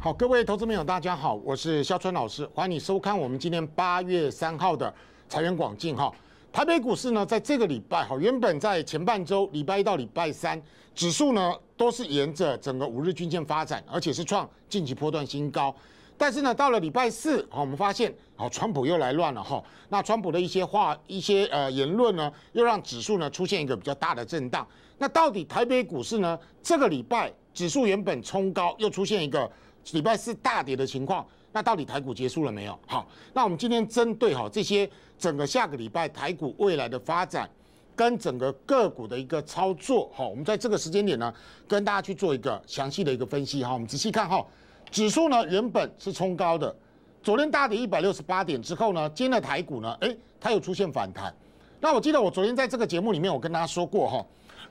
好，各位投资朋友，大家好，我是肖春老师，欢迎你收看我们今天八月三号的财源广进哈。台北股市呢，在这个礼拜哈，原本在前半周礼拜一到礼拜三，指数呢都是沿着整个五日均线发展，而且是创近期波段新高。但是呢，到了礼拜四，我们发现，啊，川普又来乱了哈。那川普的一些话、一些呃言论呢，又让指数呢出现一个比较大的震荡。那到底台北股市呢，这个礼拜指数原本冲高，又出现一个。礼拜四大跌的情况，那到底台股结束了没有？好，那我们今天针对哈这些整个下个礼拜台股未来的发展跟整个个股的一个操作，好，我们在这个时间点呢，跟大家去做一个详细的一个分析哈。我们仔细看哈，指数呢原本是冲高的，昨天大跌一百六十八点之后呢，今天的台股呢，哎，它有出现反弹。那我记得我昨天在这个节目里面我跟大家说过哈，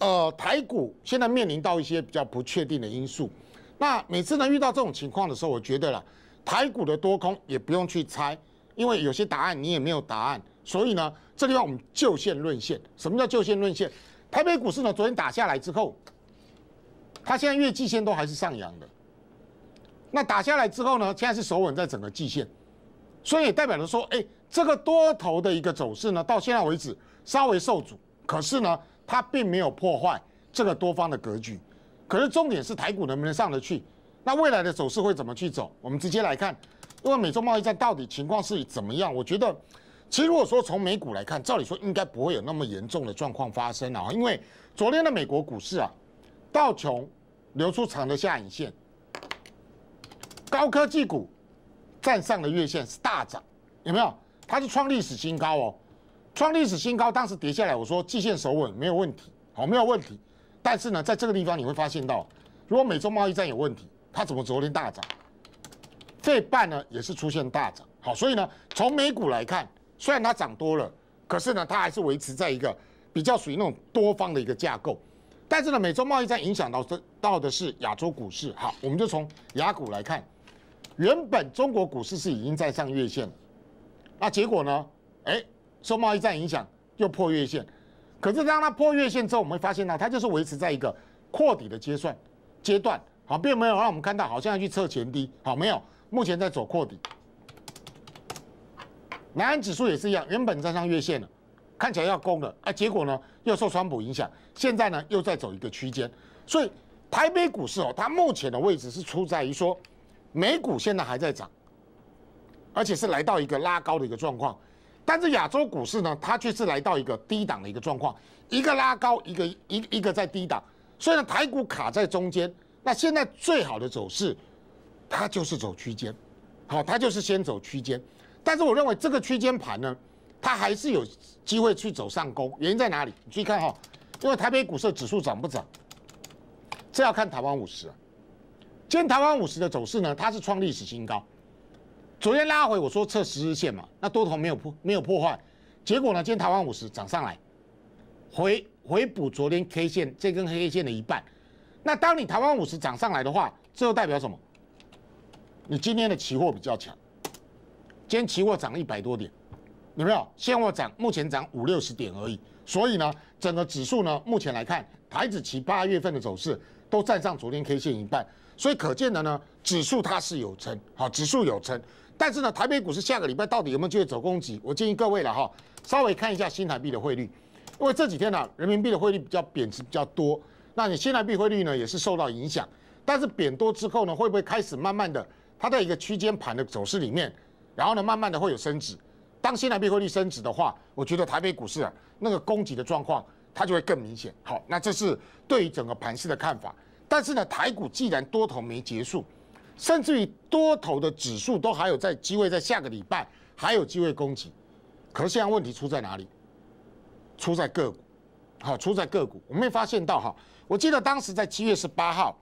呃，台股现在面临到一些比较不确定的因素。那每次呢遇到这种情况的时候，我觉得了台股的多空也不用去猜，因为有些答案你也没有答案，所以呢，这地方我们就线论线。什么叫就线论线？台北股市呢昨天打下来之后，它现在月季线都还是上扬的。那打下来之后呢，现在是守稳在整个季线，所以也代表着说，哎，这个多头的一个走势呢，到现在为止稍微受阻，可是呢，它并没有破坏这个多方的格局。可是重点是台股能不能上得去？那未来的走势会怎么去走？我们直接来看，因为美洲贸易战到底情况是怎么样？我觉得，其实如果说从美股来看，照理说应该不会有那么严重的状况发生啊。因为昨天的美国股市啊，道琼流出长的下影线，高科技股站上了月线是大涨，有没有？它是创历史新高哦，创历史新高。当时跌下来，我说季线守稳没有问题，好，没有问题。但是呢，在这个地方你会发现到，如果美洲贸易战有问题，它怎么昨天大涨？费半呢也是出现大涨。好，所以呢，从美股来看，虽然它涨多了，可是呢，它还是维持在一个比较属于那种多方的一个架构。但是呢，美洲贸易战影响到的到的是亚洲股市。好，我们就从亚股来看，原本中国股市是已经在上月线了，那结果呢，哎，受贸易战影响又破月线。可是当它破月线之后，我们会发现呢，它就是维持在一个扩底的阶段阶段，好，并没有让我们看到好像要去测前低，好没有，目前在走扩底。南安指数也是一样，原本站上月线了，看起来要攻了啊，结果呢又受川普影响，现在呢又在走一个区间，所以台北股市哦，它目前的位置是出在于说，美股现在还在涨，而且是来到一个拉高的一个状况。但是亚洲股市呢，它却是来到一个低档的一个状况，一个拉高，一个一一个在低档。所以呢，台股卡在中间。那现在最好的走势，它就是走区间，好，它就是先走区间。但是我认为这个区间盘呢，它还是有机会去走上攻。原因在哪里？你注意看哈，因为台北股市指数涨不涨，这要看台湾五十。今天台湾五十的走势呢，它是创历史新高。昨天拉回，我说测十日线嘛，那多头没有破，没有破坏。结果呢，今天台湾五十涨上来，回回补昨天 K 线这根黑线的一半。那当你台湾五十涨上来的话，这又代表什么？你今天的期货比较强，今天期货涨一百多点，有没有现货涨？目前涨五六十点而已。所以呢，整个指数呢，目前来看，台子期八月份的走势都占上昨天 K 线一半，所以可见的呢，指数它是有撑，好，指数有撑。但是呢，台北股市下个礼拜到底有没有机会走攻击？我建议各位了哈，稍微看一下新台币的汇率，因为这几天呢，人民币的汇率比较贬值比较多，那你新台币汇率呢也是受到影响。但是贬多之后呢，会不会开始慢慢的它在一个区间盘的走势里面，然后呢慢慢的会有升值。当新台币汇率升值的话，我觉得台北股市啊那个供给的状况它就会更明显。好，那这是对于整个盘势的看法。但是呢，台股既然多头没结束。甚至于多头的指数都还有在机会，在下个礼拜还有机会攻击，可是现在问题出在哪里？出在个股，好，出在个股。我们发现到哈，我记得当时在七月十八号，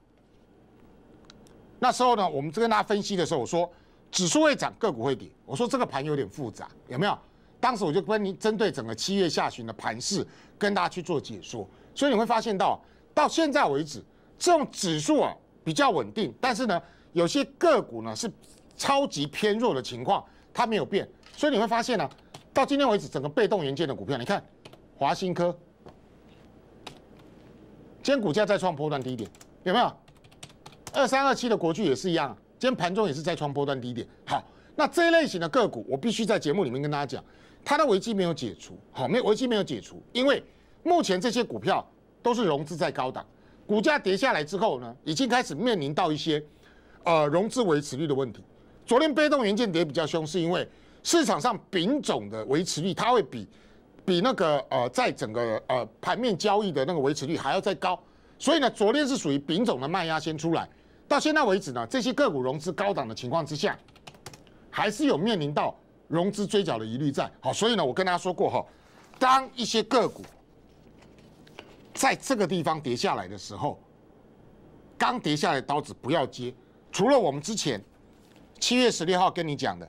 那时候呢，我们跟大家分析的时候，我说指数会涨，个股会跌。我说这个盘有点复杂，有没有？当时我就跟您针对整个七月下旬的盘势跟大家去做解说，所以你会发现到，到现在为止，这种指数啊比较稳定，但是呢。有些个股呢是超级偏弱的情况，它没有变，所以你会发现呢，到今天为止，整个被动元件的股票，你看华新科，今天股价在创波段低点，有没有？二三二七的国巨也是一样，今天盘中也是在创波段低点。好，那这一类型的个股，我必须在节目里面跟大家讲，它的危机没有解除，好，没有危机没有解除，因为目前这些股票都是融资在高档，股价跌下来之后呢，已经开始面临到一些。呃，融资维持率的问题，昨天被动元件跌比较凶，是因为市场上丙种的维持率，它会比比那个呃，在整个呃盘面交易的那个维持率还要再高，所以呢，昨天是属于丙种的卖压先出来。到现在为止呢，这些个股融资高档的情况之下，还是有面临到融资追缴的疑虑在。好，所以呢，我跟大家说过哈，当一些个股在这个地方跌下来的时候，刚跌下来刀子不要接。除了我们之前七月十六号跟你讲的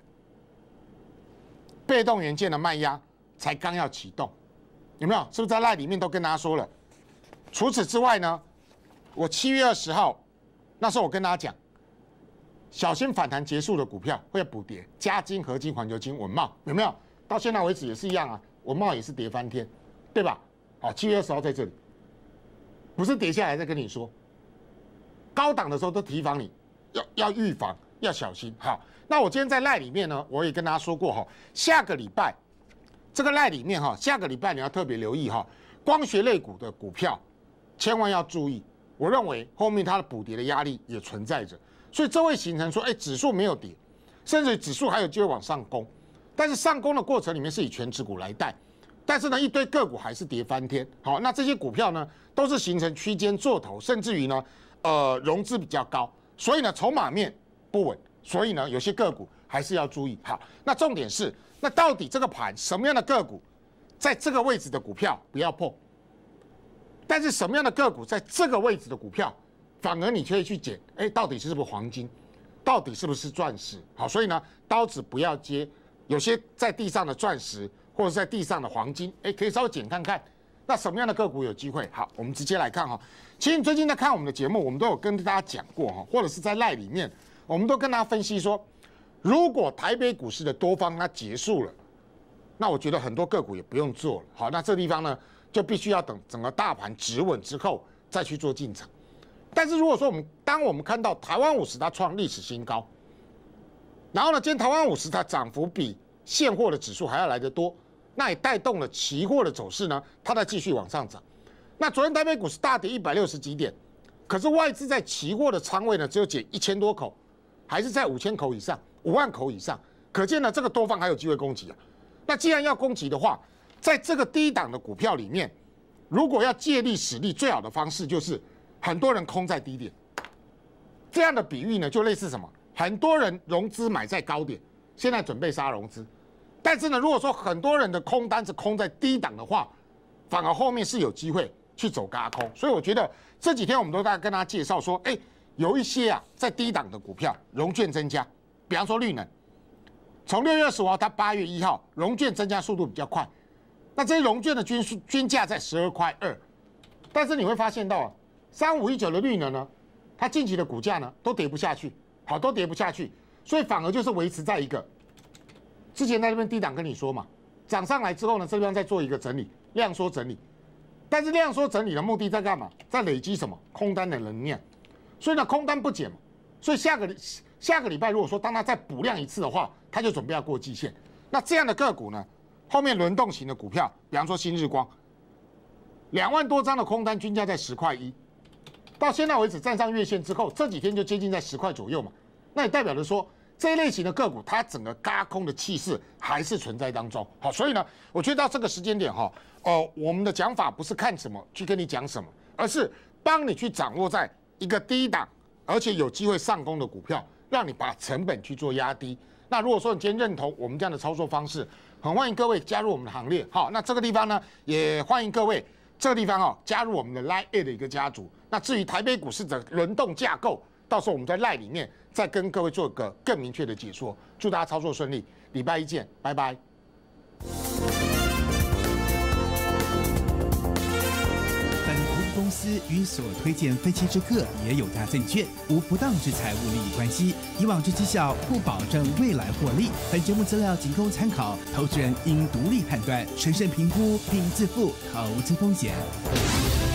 被动元件的卖压才刚要启动，有没有？是不是在那里面都跟大家说了？除此之外呢，我七月二十号那时候我跟大家讲，小心反弹结束的股票会补跌，加金、合金、环球金、文茂有没有？到现在为止也是一样啊，文茂也是跌翻天，对吧？好，七月二十号在这里，不是跌下来再跟你说，高档的时候都提防你。要要预防，要小心。好，那我今天在赖里面呢，我也跟大家说过哈，下个礼拜这个赖里面哈，下个礼拜你要特别留意哈，光学类股的股票千万要注意。我认为后面它的补跌的压力也存在着，所以这会形成说，哎，指数没有跌，甚至指数还有机会往上攻，但是上攻的过程里面是以全指股来带，但是呢，一堆个股还是跌翻天。好，那这些股票呢，都是形成区间做头，甚至于呢，呃，融资比较高。所以呢，筹码面不稳，所以呢，有些个股还是要注意。好，那重点是，那到底这个盘什么样的个股在这个位置的股票不要碰，但是什么样的个股在这个位置的股票反而你可以去捡？哎，到底是不是黄金？到底是不是钻石？好，所以呢，刀子不要接，有些在地上的钻石或者在地上的黄金，哎，可以稍微捡看看。那什么样的个股有机会？好，我们直接来看哈。其实最近在看我们的节目，我们都有跟大家讲过哈，或者是在赖里面，我们都跟大家分析说，如果台北股市的多方它结束了，那我觉得很多个股也不用做了。好，那这地方呢，就必须要等整个大盘止稳之后再去做进场。但是如果说我们当我们看到台湾五十它创历史新高，然后呢，今天台湾五十它涨幅比现货的指数还要来得多。那也带动了期货的走势呢，它在继续往上涨。那昨天台北股市大跌一百六十几点，可是外资在期货的仓位呢只有减一千多口，还是在五千口以上、五万口以上。可见呢，这个多方还有机会攻击啊。那既然要攻击的话，在这个低档的股票里面，如果要借力使力，最好的方式就是很多人空在低点。这样的比喻呢，就类似什么？很多人融资买在高点，现在准备杀融资。但是呢，如果说很多人的空单是空在低档的话，反而后面是有机会去走高空。所以我觉得这几天我们都在跟大家介绍说，哎，有一些啊在低档的股票融券增加，比方说绿能，从六月二十五号到八月一号，融券增加速度比较快。那这些融券的均均价在十二块二，但是你会发现到啊，三五一九的绿能呢，它近期的股价呢都跌不下去，好，都跌不下去，所以反而就是维持在一个。之前在那边低档跟你说嘛，涨上来之后呢，这边再做一个整理，量缩整理。但是量缩整理的目的在干嘛？在累积什么空单的能量，所以呢空单不减嘛，所以下个下个礼拜如果说当它再补量一次的话，它就准备要过季线。那这样的个股呢，后面轮动型的股票，比方说新日光，两万多张的空单均价在十块一，到现在为止站上月线之后，这几天就接近在十块左右嘛，那也代表着说。这一类型的个股，它整个高空的气势还是存在当中。好，所以呢，我觉得到这个时间点哈，呃，我们的讲法不是看什么去跟你讲什么，而是帮你去掌握在一个低档，而且有机会上攻的股票，让你把成本去做压低。那如果说你今天认同我们这样的操作方式，很欢迎各位加入我们的行列。好，那这个地方呢，也欢迎各位这个地方哦，加入我们的 Line A 的一个家族。那至于台北股市的轮动架构，到时候我们在 Line 里面。再跟各位做个更明确的解说，祝大家操作顺利，礼拜一见，拜拜。本投资公司与所推荐分期之客也有大证券无不当之财务利益关系，以往之绩效不保证未来获利。本节目资料仅供参考，投资人应独立判断、审慎评估并自负投资风险。